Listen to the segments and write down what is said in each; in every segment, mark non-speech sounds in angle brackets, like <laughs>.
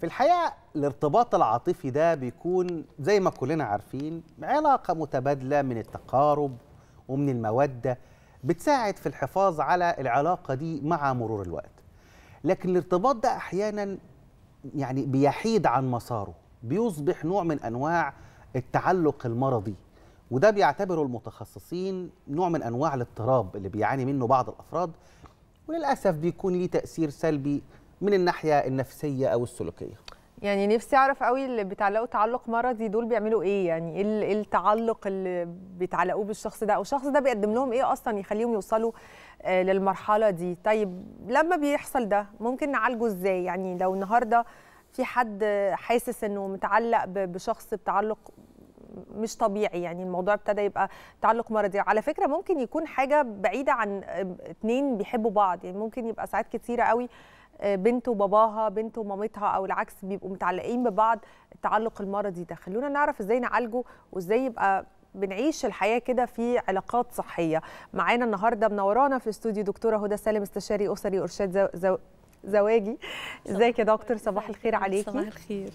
في الحقيقه الارتباط العاطفي ده بيكون زي ما كلنا عارفين علاقه متبادله من التقارب ومن الموده بتساعد في الحفاظ على العلاقه دي مع مرور الوقت لكن الارتباط ده احيانا يعني بيحيد عن مساره بيصبح نوع من انواع التعلق المرضي وده بيعتبره المتخصصين نوع من انواع الاضطراب اللي بيعاني منه بعض الافراد وللاسف بيكون ليه تاثير سلبي من الناحيه النفسيه او السلوكيه يعني نفسي اعرف قوي اللي بيتعلقوا تعلق مرضي دول بيعملوا ايه يعني ايه, إيه التعلق اللي بيتعلقوه بالشخص ده او الشخص ده بيقدم لهم ايه اصلا يخليهم يوصلوا آه، للمرحله دي طيب لما بيحصل ده ممكن نعالجه ازاي يعني لو النهارده في حد حاسس انه متعلق بشخص بتعلق مش طبيعي يعني الموضوع ابتدى يبقى تعلق مرضي على فكره ممكن يكون حاجه بعيده عن آه، اتنين بيحبوا بعض يعني ممكن يبقى ساعات كتيره قوي آه، بنت وباباها بنت ومامتها او العكس بيبقوا متعلقين ببعض التعلق المرضي ده خلونا نعرف ازاي نعالجه وازاي يبقى بنعيش الحياه كده في علاقات صحيه معانا النهارده منورانا في استوديو دكتوره هدى سالم استشاري اسري ارشاد زواجي ازيك يا دكتور صباح الخير عليكي صباح الخير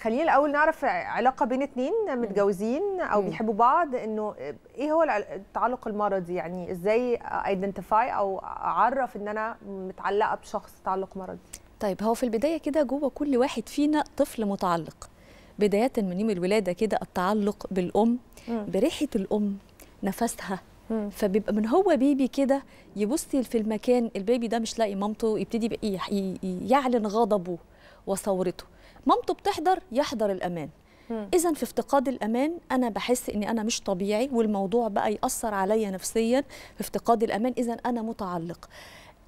خلينا الاول نعرف علاقه بين اتنين متجوزين او بيحبوا بعض انه ايه هو التعلق المرضي يعني ازاي ايدنتيفاي او اعرف ان انا متعلقه بشخص تعلق مرضي طيب هو في البدايه كده جوه كل واحد فينا طفل متعلق بدايه من يوم الولاده كده التعلق بالام بريحه الام نفسها فبيبقى من هو بيبي كده يبص في المكان البيبي ده مش لاقي مامته يبتدي يعلن غضبه وثورته مامته بتحضر يحضر الامان اذا في افتقاد الامان انا بحس ان انا مش طبيعي والموضوع بقى ياثر عليا نفسيا في افتقاد الامان اذا انا متعلق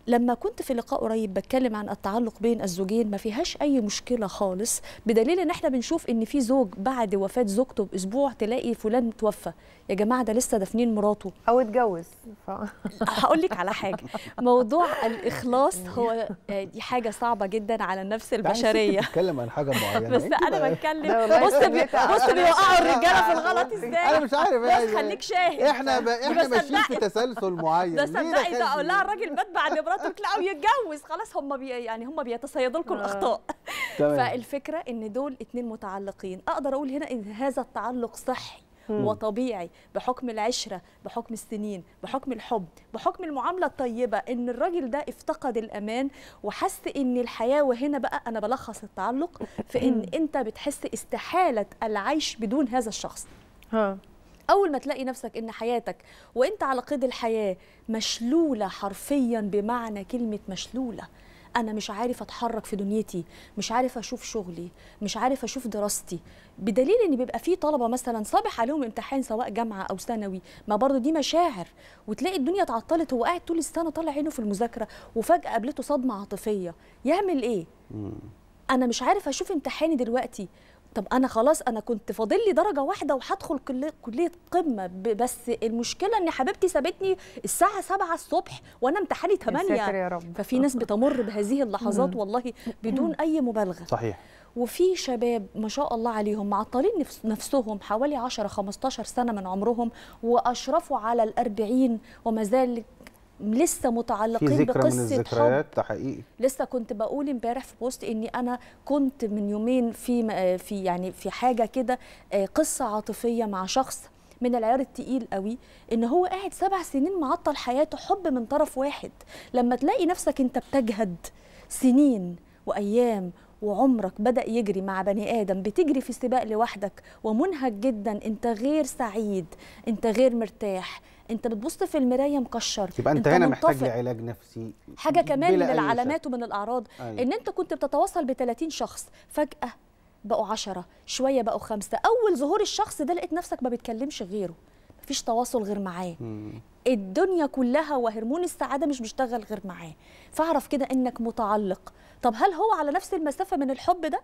لما كنت في لقاء قريب بتكلم عن التعلق بين الزوجين ما فيهاش اي مشكله خالص بدليل ان احنا بنشوف ان في زوج بعد وفاه زوجته باسبوع تلاقي فلان توفى يا جماعه ده لسه دافنين مراته او اتجوز <laughs> هقول لك على حاجه موضوع الاخلاص <laughs> هو دي حاجه صعبه جدا على النفس البشريه بتتكلم عن حاجه معينه <laughs> بس انا بتكلم بص بص بيوقعوا الرجاله في الغلط ازاي انا مش عارف بس إيه. خليك شاهد احنا احنا ماشيين في تسلسل معين ده صدقي ده اقول لها الراجل مات بعد مراته مراتك لا ويتجوز <laughs> خلاص هم بي يعني هم بيتصيدوا لكم آه. الاخطاء <laughs> فالفكره ان دول اتنين متعلقين اقدر اقول هنا ان هذا التعلق صحي وطبيعي بحكم العشرة بحكم السنين بحكم الحب بحكم المعاملة الطيبة ان الراجل ده افتقد الامان وحس ان الحياة وهنا بقى انا بلخص التعلق في ان انت بتحس استحالة العيش بدون هذا الشخص ها. اول ما تلاقي نفسك ان حياتك وانت على قيد الحياه مشلوله حرفيا بمعنى كلمه مشلوله انا مش عارف اتحرك في دنيتي مش عارف اشوف شغلي مش عارف اشوف دراستي بدليل ان بيبقى في طلبه مثلا صابح عليهم امتحان سواء جامعه او ثانوي ما برضه دي مشاعر وتلاقي الدنيا اتعطلت هو قاعد طول السنه طالع عينه في المذاكره وفجاه قابلته صدمه عاطفيه يعمل ايه انا مش عارف اشوف امتحاني دلوقتي طب انا خلاص انا كنت فاضل لي درجه واحده وهدخل كليه قمه بس المشكله ان حبيبتي سابتني الساعه 7 الصبح وانا امتحاني 8 يا رب. ففي ناس <laughs> بتمر بهذه اللحظات والله بدون اي مبالغه صحيح وفي شباب ما شاء الله عليهم معطلين نفسهم حوالي 10 15 سنه من عمرهم واشرفوا على الأربعين 40 وما زالت لسه متعلقين في ذكرى بقصه من الذكريات ده حقيقي لسه كنت بقول امبارح في بوست اني انا كنت من يومين في في يعني في حاجه كده آه، قصه عاطفيه مع شخص من العيار التقيل قوي ان هو قاعد سبع سنين معطل حياته حب من طرف واحد لما تلاقي نفسك انت بتجهد سنين وايام وعمرك بدا يجري مع بني ادم بتجري في سباق لوحدك ومنهك جدا انت غير سعيد انت غير مرتاح انت بتبص في المرايه مكشر يبقى انت, انت هنا محتاج لعلاج نفسي حاجه كمان من العلامات ومن الاعراض أي. أيوة. ان انت كنت بتتواصل ب 30 شخص فجاه بقوا 10 شويه بقوا خمسة اول ظهور الشخص ده لقيت نفسك ما بتكلمش غيره مفيش تواصل غير معاه الدنيا كلها وهرمون السعادة مش بيشتغل غير معاه فاعرف كده انك متعلق طب هل هو على نفس المسافة من الحب ده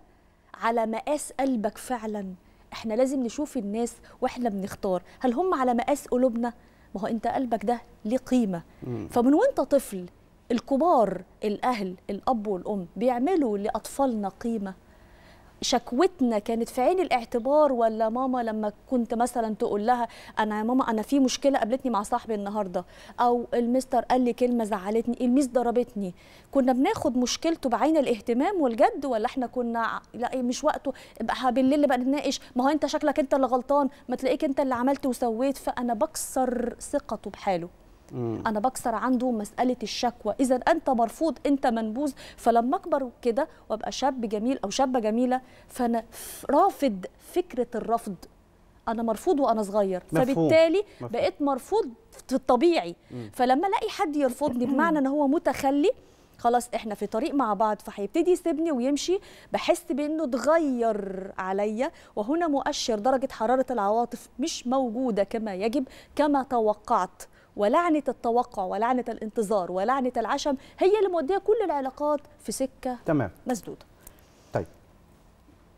على مقاس قلبك فعلا احنا لازم نشوف الناس واحنا بنختار هل هم على مقاس قلوبنا ما هو انت قلبك ده ليه قيمه فمن وانت طفل الكبار الاهل الاب والام بيعملوا لاطفالنا قيمه شكوتنا كانت في عين الاعتبار ولا ماما لما كنت مثلا تقول لها انا يا ماما انا في مشكله قابلتني مع صاحبي النهارده او المستر قال لي كلمه زعلتني الميس ضربتني كنا بناخد مشكلته بعين الاهتمام والجد ولا احنا كنا لا إيه، مش وقته بالليل بقى نناقش ما هو انت شكلك انت اللي غلطان ما تلاقيك انت اللي عملت وسويت فانا بكسر ثقته بحاله مم. انا بكسر عنده مساله الشكوى اذا انت مرفوض انت منبوذ فلما اكبر كده وابقى شاب جميل او شابه جميله فانا رافض فكره الرفض انا مرفوض وانا صغير مفهوم. فبالتالي مفهوم. بقيت مرفوض في الطبيعي مم. فلما الاقي حد يرفضني بمعنى ان هو متخلي خلاص احنا في طريق مع بعض فهيبتدي يسيبني ويمشي بحس بانه اتغير عليا وهنا مؤشر درجه حراره العواطف مش موجوده كما يجب كما توقعت ولعنه التوقع ولعنه الانتظار ولعنه العشم هي اللي موديه كل العلاقات في سكه تمام مسدوده طيب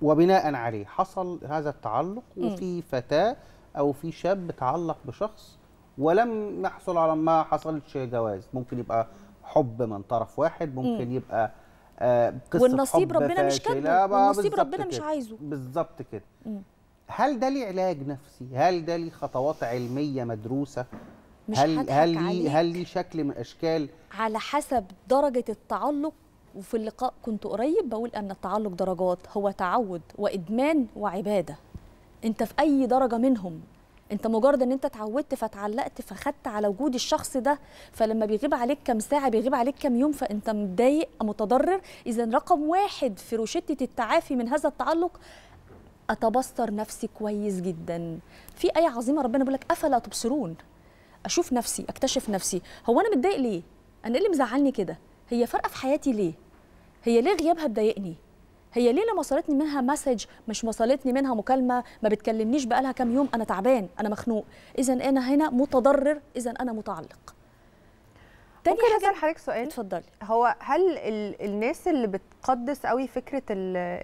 وبناء عليه حصل هذا التعلق وفي فتاه او في شاب تعلق بشخص ولم يحصل على ما حصلش جواز ممكن يبقى حب من طرف واحد ممكن م. يبقى آه، قصه والنصيب حب ربنا مش كاتبه آه، والنصيب ربنا مش عايزه بالظبط كده هل ده ليه علاج نفسي هل ده ليه خطوات علميه مدروسه مش هل هل لي هل لي شكل من اشكال على حسب درجه التعلق وفي اللقاء كنت قريب بقول ان التعلق درجات هو تعود وادمان وعباده انت في اي درجه منهم انت مجرد ان انت اتعودت فتعلقت فخدت على وجود الشخص ده فلما بيغيب عليك كام ساعه بيغيب عليك كام يوم فانت متضايق متضرر اذا رقم واحد في روشته التعافي من هذا التعلق اتبصر نفسي كويس جدا في ايه عظيمه ربنا بيقول لك افلا تبصرون اشوف نفسي اكتشف نفسي هو انا متضايق ليه انا ايه اللي مزعلني كده هي فارقه في حياتي ليه هي ليه غيابها مضايقني هي ليه لما وصلتني منها مسج مش وصلتني منها مكالمه ما بتكلمنيش بقالها كام يوم انا تعبان انا مخنوق اذا انا هنا متضرر اذا انا متعلق تاني ممكن اسال حضرتك سؤال اتفضلي هو هل ال... الناس اللي بتقدس قوي فكره ال...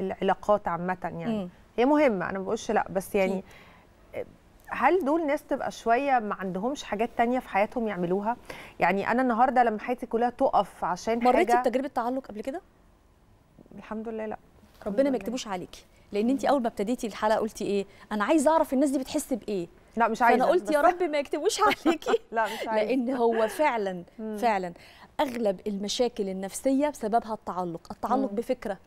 العلاقات عامه يعني م. هي مهمه انا ما بقولش لا بس يعني م. هل دول ناس تبقى شويه ما عندهمش حاجات تانية في حياتهم يعملوها يعني انا النهارده لما حياتي كلها تقف عشان حاجه مريتي بتجربه تعلق قبل كده الحمد لله لا ربنا ما يكتبوش عليكي لان انت اول ما ابتديتي الحلقه قلتي ايه انا عايزه اعرف الناس دي بتحس بايه لا مش عايزه انا قلت يا رب ما يكتبوش <laughs> عليكي لا مش عايزه لان هو فعلا فعلا اغلب المشاكل النفسيه بسببها التعلق التعلق بفكره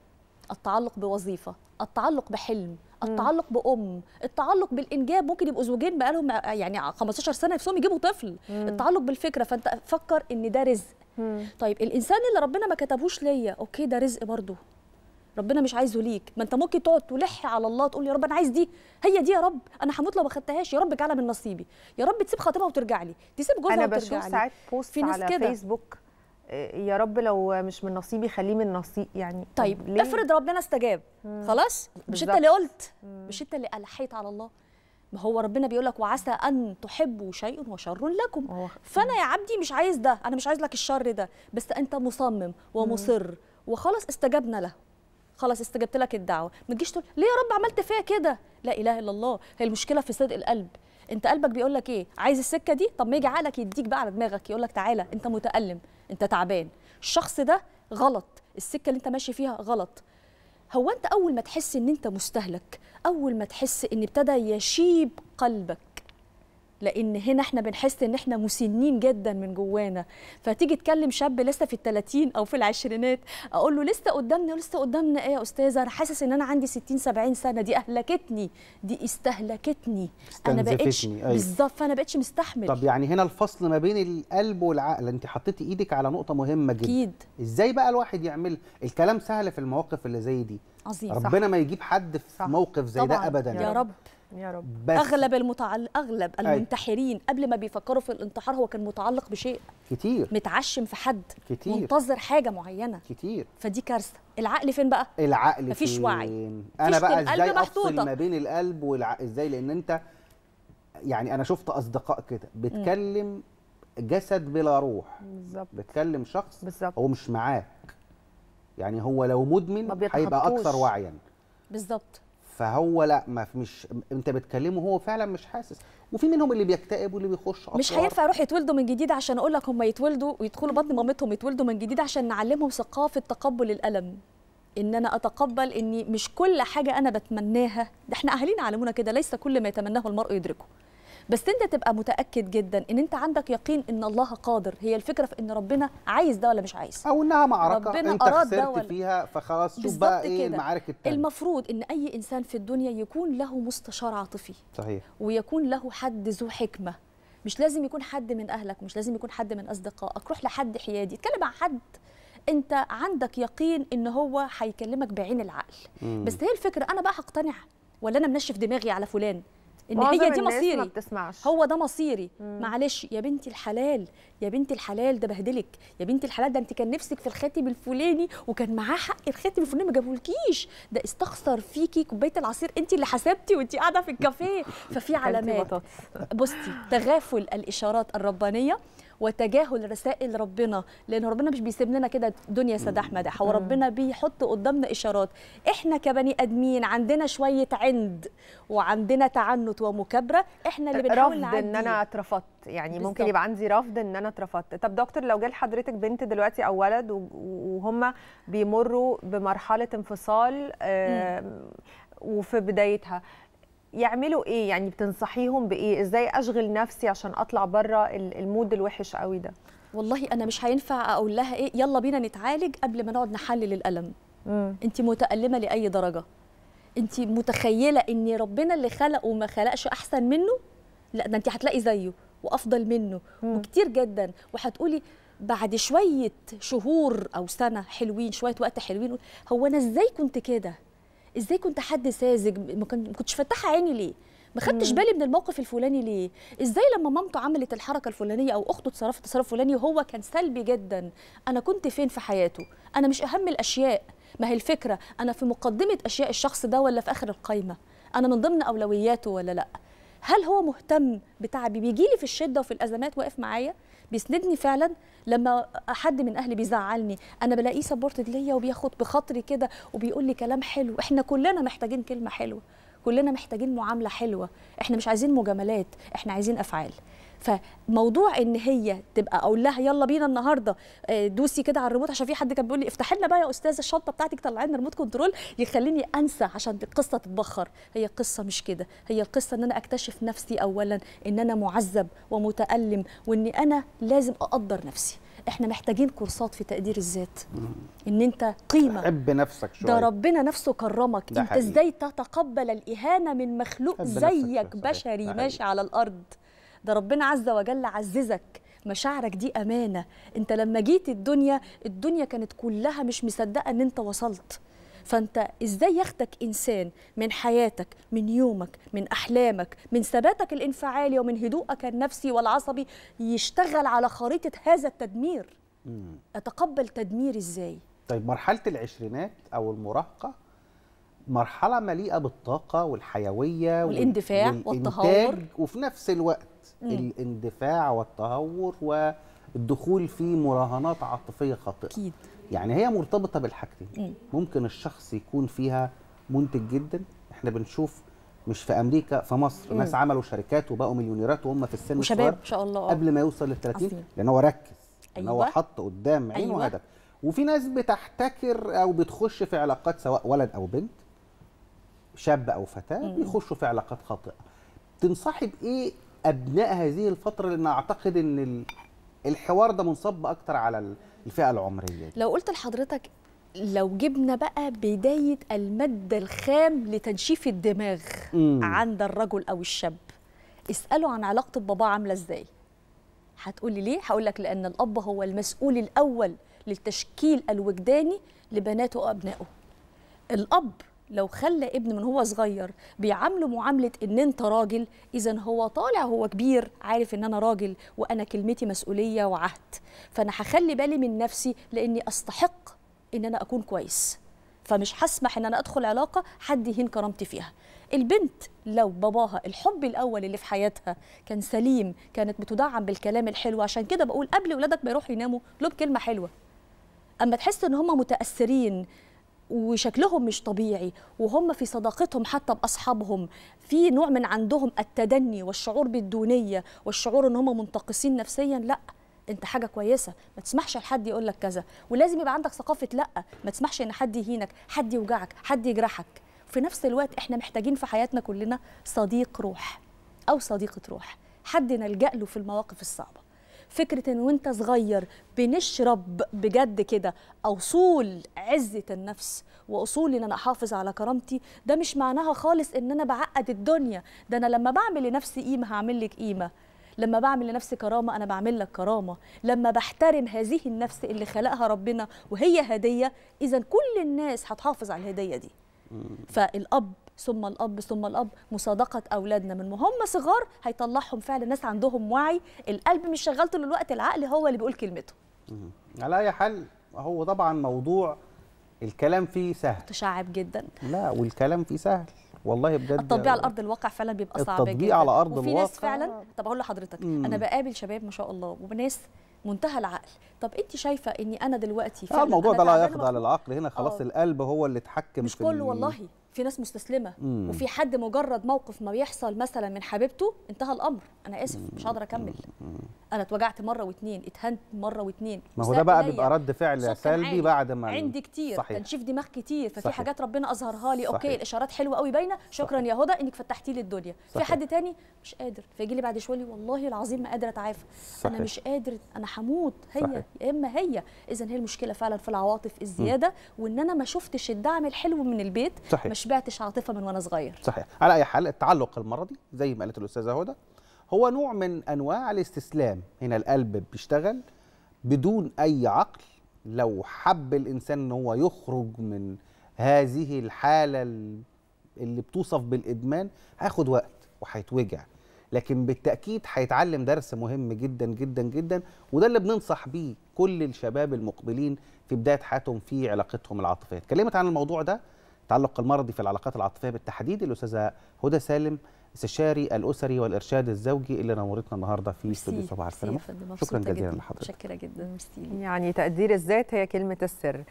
التعلق بوظيفه التعلق بحلم التعلق بام التعلق بالانجاب ممكن يبقوا زوجين بقالهم يعني 15 سنه نفسهم يجيبوا طفل مم. التعلق بالفكره فانت فكر ان ده رزق مم. طيب الانسان اللي ربنا ما كتبهوش ليا اوكي ده رزق برضه ربنا مش عايزه ليك ما انت ممكن تقعد تلح على الله تقول يا رب انا عايز دي هي دي يا رب انا هموت لو ما خدتهاش يا رب اجعلها من نصيبي يا رب تسيب خاطبها وترجع لي تسيب جوزها وترجع لي انا بشوف ساعات بوست في ناس على كده. فيسبوك يا رب لو مش من نصيبي خليه من نصيب يعني طيب افرض ربنا استجاب خلاص مش انت اللي قلت مش انت اللي الحيت على الله ما هو ربنا بيقول لك وعسى ان تحبوا شيء وشر لكم أوه. فانا يا عبدي مش عايز ده انا مش عايز لك الشر ده بس انت مصمم ومصر وخلاص استجبنا له خلاص استجبت لك الدعوه ما تجيش تقول ليه يا رب عملت فيا كده لا اله الا الله هي المشكله في صدق القلب انت قلبك بيقول لك ايه عايز السكه دي طب ما يجي عقلك يديك بقى على دماغك يقول لك تعالى انت متالم انت تعبان الشخص ده غلط السكه اللي انت ماشي فيها غلط هو انت اول ما تحس ان انت مستهلك اول ما تحس ان ابتدى يشيب قلبك لان هنا احنا بنحس ان احنا مسنين جدا من جوانا فتيجي تكلم شاب لسه في الثلاثين او في العشرينات اقول له لسه قدامنا لسه قدامنا ايه يا استاذه انا حاسس ان انا عندي 60 70 سنه دي اهلكتني دي استهلكتني انا بقتش أيوة. بالظبط فانا بقتش مستحمل طب يعني هنا الفصل ما بين القلب والعقل انت حطيتي ايدك على نقطه مهمه جدا اكيد ازاي بقى الواحد يعمل الكلام سهل في المواقف اللي زي دي عظيم ربنا صح. ما يجيب حد في صح. موقف زي ده ابدا يا رب يا رب بس اغلب المتعل اغلب المنتحرين قبل ما بيفكروا في الانتحار هو كان متعلق بشيء كتير متعشم في حد كتير منتظر حاجه معينه كتير فدي كارثه العقل فين بقى العقل مفيش فين. وعي انا فيش بقى ازاي افصل ما بين القلب والعقل ازاي لان انت يعني انا شفت اصدقاء كده بتكلم م. جسد بلا روح بالظبط بتكلم شخص بالزبط. هو مش معاك يعني هو لو مدمن هيبقى اكثر وعيا بالظبط فهو لا ما مش انت بتكلمه هو فعلا مش حاسس وفي منهم اللي بيكتئب واللي بيخش أطوار. مش هينفع يروح يتولدوا من جديد عشان اقول لك هم يتولدوا ويدخلوا بطن مامتهم يتولدوا من جديد عشان نعلمهم ثقافه تقبل الالم ان انا اتقبل اني مش كل حاجه انا بتمناها ده احنا اهالينا علمونا كده ليس كل ما يتمناه المرء يدركه بس انت تبقى متاكد جدا ان انت عندك يقين ان الله قادر هي الفكره في ان ربنا عايز ده ولا مش عايز او انها معركه ربنا انت أراد خسرت ده ولا... فيها فخلاص شوف بقى ايه المعارك التانية المفروض ان اي انسان في الدنيا يكون له مستشار عاطفي صحيح ويكون له حد ذو حكمه مش لازم يكون حد من اهلك مش لازم يكون حد من اصدقائك روح لحد حيادي اتكلم مع حد انت عندك يقين ان هو هيكلمك بعين العقل مم. بس هي الفكره انا بقى هقتنع ولا انا منشف دماغي على فلان ان هي دي مصيري ما بتسمعش. هو ده مصيري معلش يا بنتي الحلال يا بنت الحلال ده بهدلك يا بنت الحلال ده انت كان نفسك في الخاتم الفلاني وكان معاه حق الخاتم الفلاني ما جابهولكيش ده استخسر فيكي كوبايه العصير انت اللي حسبتي وانت قاعده في الكافيه <laughs> ففي علامات بصي تغافل الاشارات الربانيه وتجاهل رسائل ربنا لان ربنا مش بيسيب لنا كده دنيا سداح مداح هو ربنا بيحط قدامنا اشارات احنا كبني ادمين عندنا شويه عند وعندنا تعنت ومكابره احنا اللي بنحاول رفض ان انا اترفضت يعني بالزبط. ممكن يبقى عندي رفض ان انا انا اترفضت طب دكتور لو جه لحضرتك بنت دلوقتي او ولد وهم بيمروا بمرحله انفصال وفي بدايتها يعملوا ايه يعني بتنصحيهم بايه ازاي اشغل نفسي عشان اطلع بره المود الوحش قوي ده والله انا مش هينفع اقول لها ايه يلا بينا نتعالج قبل ما نقعد نحلل الالم انت متالمه لاي درجه انت متخيله ان ربنا اللي خلقه ما خلقش احسن منه لا ده انت هتلاقي زيه وافضل منه مم. وكتير جدا وهتقولي بعد شويه شهور او سنه حلوين شويه وقت حلوين هو انا ازاي كنت كده ازاي كنت حد ساذج ما كنتش فاتحه عيني ليه ما خدتش بالي من الموقف الفلاني ليه ازاي لما مامته عملت الحركه الفلانيه او اخته اتصرفت تصرف فلاني وهو كان سلبي جدا انا كنت فين في حياته انا مش اهم الاشياء ما هي الفكره انا في مقدمه اشياء الشخص ده ولا في اخر القايمه انا من ضمن اولوياته ولا لا هل هو مهتم بتعبي بيجي لي في الشده وفي الازمات واقف معايا بيسندني فعلا لما حد من اهلي بيزعلني انا بلاقيه سبورتد ليا وبياخد بخاطري كده وبيقول لي كلام حلو احنا كلنا محتاجين كلمه حلوه كلنا محتاجين معامله حلوه احنا مش عايزين مجاملات احنا عايزين افعال فموضوع ان هي تبقى اقول لها يلا بينا النهارده آه، دوسي كده على الريموت عشان في حد كان بيقول لي افتحي لنا بقى يا استاذه الشنطه بتاعتك طلعي لنا الريموت كنترول يخليني انسى عشان القصه تتبخر هي القصه مش كده هي القصه ان انا اكتشف نفسي اولا ان انا معذب ومتالم واني انا لازم اقدر نفسي احنا محتاجين كورسات في تقدير الذات ان انت قيمه حب نفسك شويه ده ربنا نفسه كرمك انت ازاي تتقبل الاهانه من مخلوق زيك بشري ماشي على الارض ده ربنا عز وجل عززك مشاعرك دي امانه انت لما جيت الدنيا الدنيا كانت كلها مش مصدقه ان انت وصلت فانت ازاي ياخدك انسان من حياتك من يومك من احلامك من ثباتك الانفعالي ومن هدوءك النفسي والعصبي يشتغل على خريطه هذا التدمير اتقبل تدمير ازاي طيب مرحله العشرينات او المراهقه مرحله مليئه بالطاقه والحيويه والاندفاع والتهور وفي نفس الوقت مم. الاندفاع والتهور والدخول في مراهنات عاطفيه خاطئه اكيد يعني هي مرتبطه بالحاجتين ممكن الشخص يكون فيها منتج جدا احنا بنشوف مش في امريكا في مصر مم. ناس عملوا شركات وبقوا مليونيرات وهم في السن وشباب ان شاء الله آه. قبل ما يوصل لل 30 لان هو ركز أيوة. لان هو أيوة. حط قدام عينه أيوة. هدف وفي ناس بتحتكر او بتخش في علاقات سواء ولد او بنت شاب او فتاه بيخشوا في علاقات خاطئه تنصحي بايه ابناء هذه الفتره لان اعتقد ان الحوار ده منصب اكتر على الفئه العمريه دي. لو قلت لحضرتك لو جبنا بقى بدايه الماده الخام لتنشيف الدماغ مم. عند الرجل او الشاب اساله عن علاقه بباباه عامله ازاي هتقولي ليه هقول لك لان الاب هو المسؤول الاول للتشكيل الوجداني لبناته وابنائه الاب لو خلى ابن من هو صغير بيعامله معامله ان انت راجل اذا هو طالع هو كبير عارف ان انا راجل وانا كلمتي مسؤوليه وعهد فانا هخلي بالي من نفسي لاني استحق ان انا اكون كويس فمش هسمح ان انا ادخل علاقه حد يهين كرامتي فيها البنت لو باباها الحب الاول اللي في حياتها كان سليم كانت بتدعم بالكلام الحلو عشان كده بقول قبل ولادك ما يروحوا يناموا لهم كلمه حلوه اما تحس ان هم متاثرين وشكلهم مش طبيعي وهم في صداقتهم حتى باصحابهم في نوع من عندهم التدني والشعور بالدونيه والشعور ان هم منتقصين نفسيا لا انت حاجه كويسه ما تسمحش لحد يقول لك كذا ولازم يبقى عندك ثقافه لا ما تسمحش ان حد يهينك حد يوجعك حد يجرحك في نفس الوقت احنا محتاجين في حياتنا كلنا صديق روح او صديقه روح حد نلجا له في المواقف الصعبه فكره ان وانت صغير بنشرب بجد كده اصول عزه النفس واصول ان انا احافظ على كرامتي ده مش معناها خالص ان انا بعقد الدنيا ده انا لما بعمل لنفسي قيمه هعمل لك قيمه لما بعمل لنفسي كرامه انا بعمل لك كرامه لما بحترم هذه النفس اللي خلقها ربنا وهي هديه اذا كل الناس هتحافظ على الهديه دي فالاب ثم الاب ثم الاب مصادقه اولادنا من وهم صغار هيطلعهم فعلا ناس عندهم وعي القلب مش شغال طول الوقت العقل هو اللي بيقول كلمته على اي حال هو طبعا موضوع الكلام فيه سهل متشعب جدا لا والكلام فيه سهل والله بجد التطبيق على ارض الواقع فعلا بيبقى صعب جدا التطبيق على ارض الواقع وفي ناس فعلا طب اقول لحضرتك مم. انا بقابل شباب ما شاء الله وناس منتهى العقل طب انت شايفه اني انا دلوقتي اه الموضوع ده لا يخضع للعقل هنا خلاص أوه. القلب هو اللي اتحكم مش كله والله في ناس مستسلمه مم. وفي حد مجرد موقف ما بيحصل مثلا من حبيبته انتهى الامر انا اسف مش هقدر اكمل انا اتوجعت مره واثنين اتهنت مره واثنين ما هو ده بقى بيبقى رد فعل سلبي بعد ما عندي كتير صحيح. تنشيف دماغ كتير ففي صحيح. حاجات ربنا اظهرها لي صحيح. اوكي الاشارات حلوه قوي باينه شكرا صحيح. يا هدى انك فتحتي لي الدنيا صحيح. في حد تاني مش قادر فيجي لي بعد شويه والله العظيم ما قادر اتعافى انا مش قادر انا هموت هي يا اما هي اذا هي المشكله فعلا في العواطف الزياده م. وان انا ما شفتش الدعم الحلو من البيت صحيح. ما شبعتش عاطفه من وانا صغير صحيح على اي حال التعلق المرضي زي ما قالت الاستاذه هدى هو نوع من انواع الاستسلام هنا القلب بيشتغل بدون اي عقل لو حب الانسان ان هو يخرج من هذه الحاله اللي بتوصف بالادمان هياخد وقت وهيتوجع لكن بالتاكيد هيتعلم درس مهم جدا جدا جدا وده اللي بننصح بيه كل الشباب المقبلين في بدايه حياتهم في علاقتهم العاطفيه اتكلمت عن الموضوع ده التعلق المرضي في العلاقات العاطفيه بالتحديد الاستاذه هدى سالم استشاري الاسري والارشاد الزوجي اللي نورتنا النهارده في استوديو صباح السلامه شكرا جزيلا لحضرتك شكرا جدا ميرسي يعني تقدير الذات هي كلمه السر